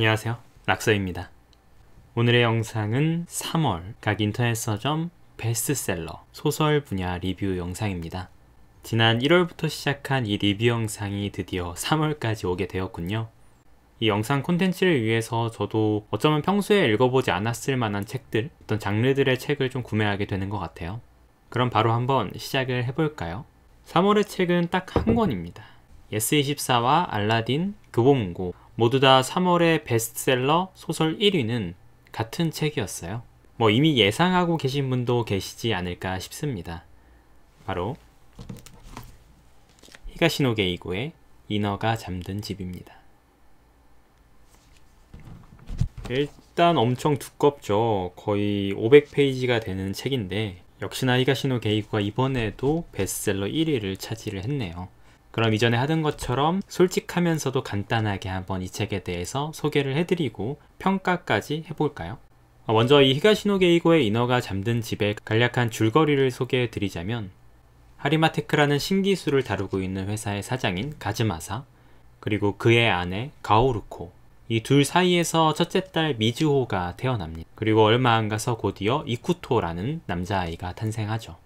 안녕하세요 락서입니다 오늘의 영상은 3월 각 인터넷 서점 베스트셀러 소설 분야 리뷰 영상입니다 지난 1월부터 시작한 이 리뷰 영상이 드디어 3월까지 오게 되었군요 이 영상 콘텐츠를 위해서 저도 어쩌면 평소에 읽어보지 않았을 만한 책들 어떤 장르들의 책을 좀 구매하게 되는 것 같아요 그럼 바로 한번 시작을 해볼까요? 3월의 책은 딱 한 권입니다 예스24와 알라딘, 교보문고 모두 다 3월의 베스트셀러 소설 1위는 같은 책이었어요. 뭐 이미 예상하고 계신 분도 계시지 않을까 싶습니다. 바로 히가시노 게이고의 인어가 잠든 집입니다. 일단 엄청 두껍죠. 거의 500페이지가 되는 책인데 역시나 히가시노 게이고가 이번에도 베스트셀러 1위를 차지를 했네요. 그럼 이전에 하던 것처럼 솔직하면서도 간단하게 한번 이 책에 대해서 소개를 해드리고 평가까지 해볼까요? 어, 먼저 이 히가시노 게이고의 인어가 잠든 집의 간략한 줄거리를 소개해드리자면 하리마테크라는 신기술을 다루고 있는 회사의 사장인 가즈마사 그리고 그의 아내 가오루코 이 둘 사이에서 첫째 딸 미즈호가 태어납니다. 그리고 얼마 안 가서 곧이어 이쿠토라는 남자아이가 탄생하죠.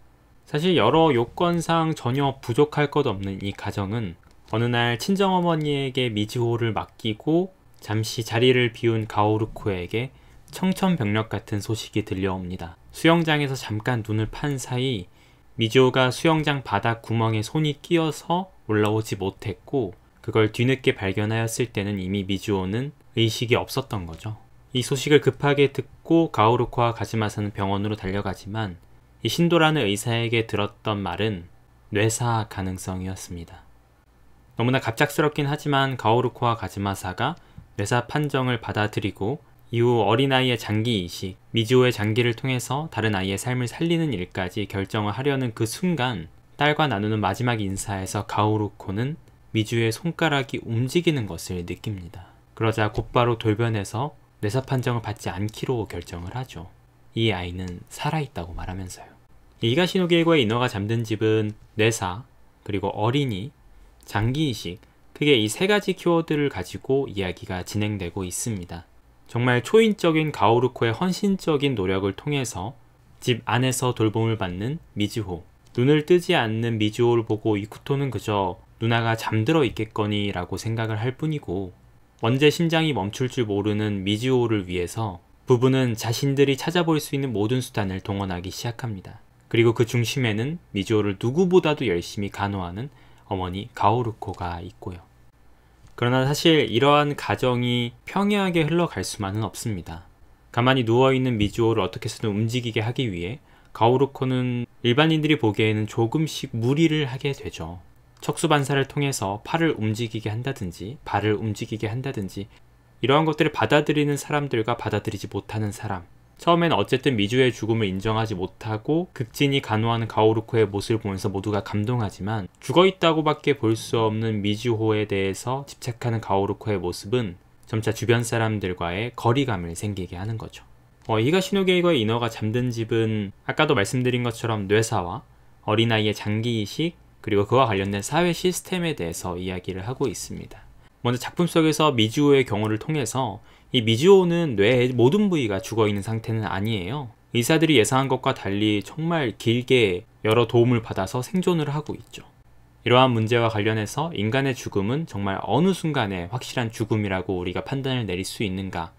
사실 여러 요건상 전혀 부족할 것 없는 이 가정은 어느 날 친정어머니에게 미지호를 맡기고 잠시 자리를 비운 가오르코에게 청천벽력 같은 소식이 들려옵니다. 수영장에서 잠깐 눈을 판 사이 미지호가 수영장 바닥 구멍에 손이 끼어서 올라오지 못했고 그걸 뒤늦게 발견하였을 때는 이미 미주호는 의식이 없었던 거죠. 이 소식을 급하게 듣고 가오루코와 가지마사는 병원으로 달려가지만 이 신도라는 의사에게 들었던 말은 뇌사 가능성이었습니다. 너무나 갑작스럽긴 하지만 가오르코와 가즈마사가 뇌사 판정을 받아들이고 이후 어린아이의 장기 이식, 미지오의 장기를 통해서 다른 아이의 삶을 살리는 일까지 결정을 하려는 그 순간 딸과 나누는 마지막 인사에서 가오르코는 미주의 손가락이 움직이는 것을 느낍니다. 그러자 곧바로 돌변해서 뇌사 판정을 받지 않기로 결정을 하죠. 이 아이는 살아있다고 말하면서요. 이가시노 게이고의 인어가 잠든 집은 뇌사, 그리고 어린이, 장기이식, 크게 이 세 가지 키워드를 가지고 이야기가 진행되고 있습니다. 정말 초인적인 가오루코의 헌신적인 노력을 통해서 집 안에서 돌봄을 받는 미즈호, 눈을 뜨지 않는 미즈호를 보고 이쿠토는 그저 누나가 잠들어 있겠거니 라고 생각을 할 뿐이고 언제 심장이 멈출 줄 모르는 미즈호를 위해서 부부는 자신들이 찾아볼 수 있는 모든 수단을 동원하기 시작합니다. 그리고 그 중심에는 미조를 누구보다도 열심히 간호하는 어머니 가오루코가 있고요. 그러나 사실 이러한 가정이 평이하게 흘러갈 수만은 없습니다. 가만히 누워있는 미주오를 어떻게 해서든 움직이게 하기 위해 가오루코는 일반인들이 보기에는 조금씩 무리를 하게 되죠. 척수반사를 통해서 팔을 움직이게 한다든지 발을 움직이게 한다든지 이러한 것들을 받아들이는 사람들과 받아들이지 못하는 사람 처음엔 어쨌든 미주의 죽음을 인정하지 못하고 극진히 간호하는 가오루코의 모습을 보면서 모두가 감동하지만 죽어있다고밖에 볼 수 없는 미주호에 대해서 집착하는 가오루코의 모습은 점차 주변 사람들과의 거리감을 생기게 하는 거죠. 어, 히가시노게이거의 인어가 잠든 집은 아까도 말씀드린 것처럼 뇌사와 어린아이의 장기이식 그리고 그와 관련된 사회 시스템에 대해서 이야기를 하고 있습니다. 먼저 작품 속에서 미주호의 경우를 통해서 이미지오는 뇌의 모든 부위가 죽어 있는 상태는 아니에요. 의사들이 예상한 것과 달리 정말 길게 여러 도움을 받아서 생존을 하고 있죠. 이러한 문제와 관련해서 인간의 죽음은 정말 어느 순간에 확실한 죽음이라고 우리가 판단을 내릴 수 있는가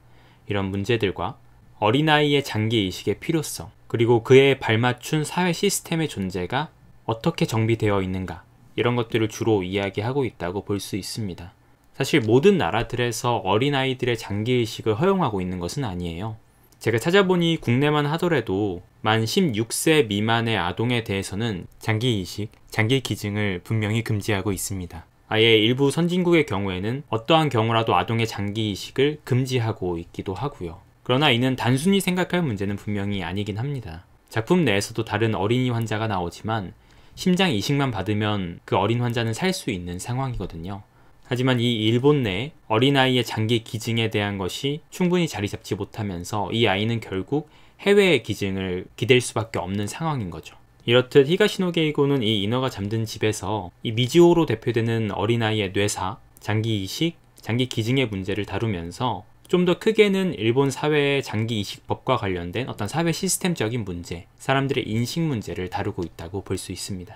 이런 문제들과 어린아이의 장기 이식의 필요성 그리고 그에 발맞춘 사회 시스템의 존재가 어떻게 정비되어 있는가 이런 것들을 주로 이야기하고 있다고 볼 수 있습니다. 사실 모든 나라들에서 어린아이들의 장기의식을 허용하고 있는 것은 아니에요. 제가 찾아보니 국내만 하더라도 만 16세 미만의 아동에 대해서는 장기이식, 장기기증을 분명히 금지하고 있습니다. 아예 일부 선진국의 경우에는 어떠한 경우라도 아동의 장기이식을 금지하고 있기도 하고요. 그러나 이는 단순히 생각할 문제는 분명히 아니긴 합니다. 작품 내에서도 다른 어린이 환자가 나오지만 심장 이식만 받으면 그 어린 환자는 살 수 있는 상황이거든요. 하지만 이 일본 내 어린아이의 장기 기증에 대한 것이 충분히 자리 잡지 못하면서 이 아이는 결국 해외의 기증을 기댈 수밖에 없는 상황인 거죠. 이렇듯 히가시노게이고는 이 인어가 잠든 집에서 이 미지오로 대표되는 어린아이의 뇌사, 장기 이식, 장기 기증의 문제를 다루면서 좀 더 크게는 일본 사회의 장기 이식법과 관련된 어떤 사회 시스템적인 문제, 사람들의 인식 문제를 다루고 있다고 볼 수 있습니다.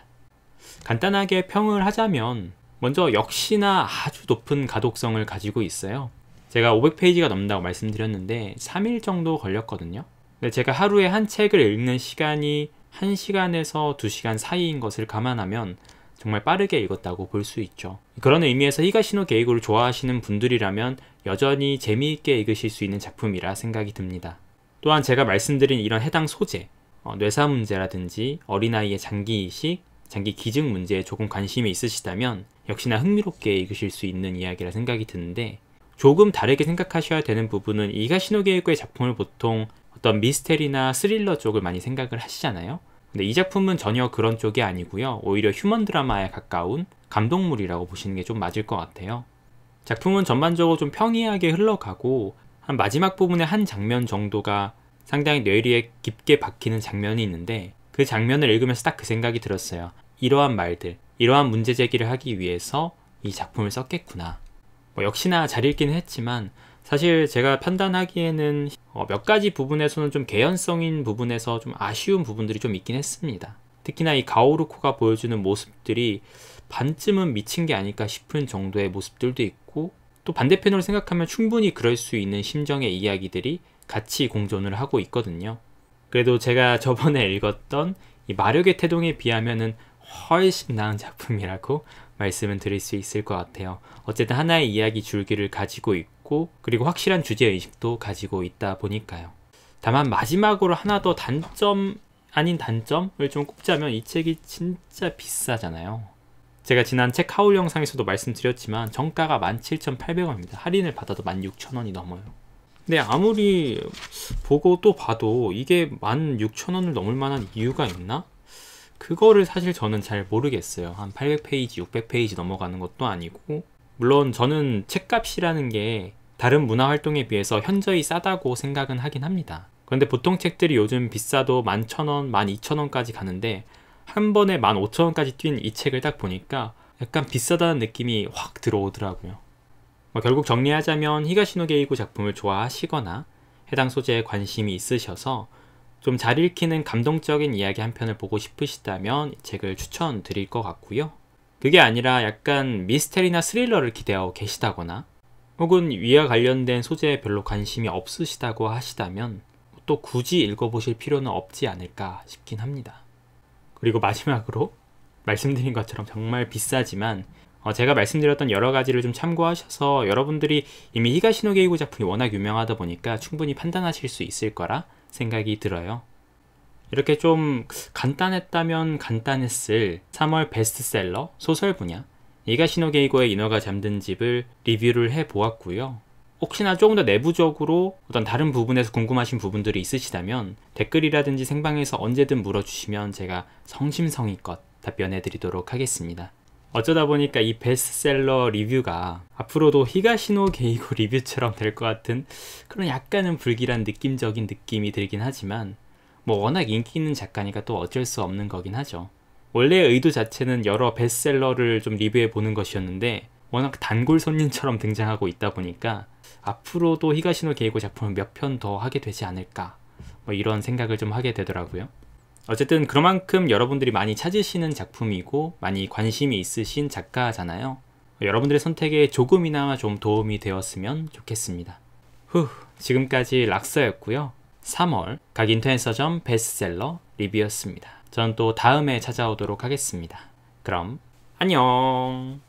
간단하게 평을 하자면 먼저 역시나 아주 높은 가독성을 가지고 있어요. 제가 500페이지가 넘는다고 말씀드렸는데 3일 정도 걸렸거든요. 근데 제가 하루에 한 책을 읽는 시간이 1시간에서 2시간 사이인 것을 감안하면 정말 빠르게 읽었다고 볼 수 있죠. 그런 의미에서 히가시노 게이고를 좋아하시는 분들이라면 여전히 재미있게 읽으실 수 있는 작품이라 생각이 듭니다. 또한 제가 말씀드린 이런 해당 소재, 어, 뇌사 문제라든지 어린아이의 장기 이식, 장기 기증 문제에 조금 관심이 있으시다면 역시나 흥미롭게 읽으실 수 있는 이야기라 생각이 드는데 조금 다르게 생각하셔야 되는 부분은 이가시노 계획의 작품을 보통 어떤 미스테리나 스릴러 쪽을 많이 생각을 하시잖아요. 근데 이 작품은 전혀 그런 쪽이 아니고요. 오히려 휴먼 드라마에 가까운 감동물이라고 보시는 게 좀 맞을 것 같아요. 작품은 전반적으로 좀 평이하게 흘러가고 한 마지막 부분의 한 장면 정도가 상당히 뇌리에 깊게 박히는 장면이 있는데 그 장면을 읽으면서 딱 그 생각이 들었어요. 이러한 말들, 이러한 문제 제기를 하기 위해서 이 작품을 썼겠구나. 뭐 역시나 잘 읽기는 했지만 사실 제가 판단하기에는 어, 몇 가지 부분에서는 좀 개연성인 부분에서 좀 아쉬운 부분들이 좀 있긴 했습니다. 특히나 이 가오루코가 보여주는 모습들이 반쯤은 미친 게 아닐까 싶은 정도의 모습들도 있고 또 반대편으로 생각하면 충분히 그럴 수 있는 심정의 이야기들이 같이 공존을 하고 있거든요. 그래도 제가 저번에 읽었던 이 마력의 태동에 비하면은 훨씬 나은 작품이라고 말씀을 드릴 수 있을 것 같아요. 어쨌든 하나의 이야기 줄기를 가지고 있고 그리고 확실한 주제 의식도 가지고 있다 보니까요. 다만 마지막으로 하나 더 단점 아닌 단점을 좀 꼽자면 이 책이 진짜 비싸잖아요. 제가 지난 책 하울 영상에서도 말씀드렸지만 정가가 17,800원입니다. 할인을 받아도 16,000원이 넘어요. 근데 아무리 보고 또 봐도 이게 16,000원을 넘을 만한 이유가 있나? 그거를 사실 저는 잘 모르겠어요. 한 800페이지, 600페이지 넘어가는 것도 아니고 물론 저는 책값이라는 게 다른 문화 활동에 비해서 현저히 싸다고 생각은 하긴 합니다. 그런데 보통 책들이 요즘 비싸도 11,000원, 12,000원까지 가는데 한 번에 15,000원까지 뛴 이 책을 딱 보니까 약간 비싸다는 느낌이 확 들어오더라고요. 뭐 결국 정리하자면 히가시노 게이고 작품을 좋아하시거나 해당 소재에 관심이 있으셔서 좀 잘 읽히는 감동적인 이야기 한 편을 보고 싶으시다면 이 책을 추천드릴 것 같고요. 그게 아니라 약간 미스테리나 스릴러를 기대하고 계시다거나 혹은 위와 관련된 소재에 별로 관심이 없으시다고 하시다면 또 굳이 읽어보실 필요는 없지 않을까 싶긴 합니다. 그리고 마지막으로 말씀드린 것처럼 정말 비싸지만 어, 제가 말씀드렸던 여러 가지를 좀 참고하셔서 여러분들이 이미 히가시노 게이고 작품이 워낙 유명하다 보니까 충분히 판단하실 수 있을 거라 생각이 들어요. 이렇게 좀 간단했다면 간단했을 3월 베스트셀러 소설 분야 이가시노 게이고의 인어가 잠든 집을 리뷰를 해보았고요. 혹시나 조금 더 내부적으로 어떤 다른 부분에서 궁금하신 부분들이 있으시다면 댓글이라든지 생방에서 언제든 물어주시면 제가 성심성의껏 답변해 드리도록 하겠습니다. 어쩌다 보니까 이 베스트셀러 리뷰가 앞으로도 히가시노 게이고 리뷰처럼 될 것 같은 그런 약간은 불길한 느낌적인 느낌이 들긴 하지만 뭐 워낙 인기 있는 작가니까 또 어쩔 수 없는 거긴 하죠. 원래의 도 자체는 여러 베스트셀러를 좀 리뷰해 보는 것이었는데 워낙 단골 손님처럼 등장하고 있다 보니까 앞으로도 히가시노 게이고 작품을 몇 편 더 하게 되지 않을까 뭐 이런 생각을 좀 하게 되더라고요. 어쨌든 그만큼 여러분들이 많이 찾으시는 작품이고 많이 관심이 있으신 작가잖아요. 여러분들의 선택에 조금이나마 좀 도움이 되었으면 좋겠습니다. 후, 지금까지 락서였고요. 3월 각 인터넷서점 베스트셀러 리뷰였습니다. 저는 또 다음에 찾아오도록 하겠습니다. 그럼 안녕!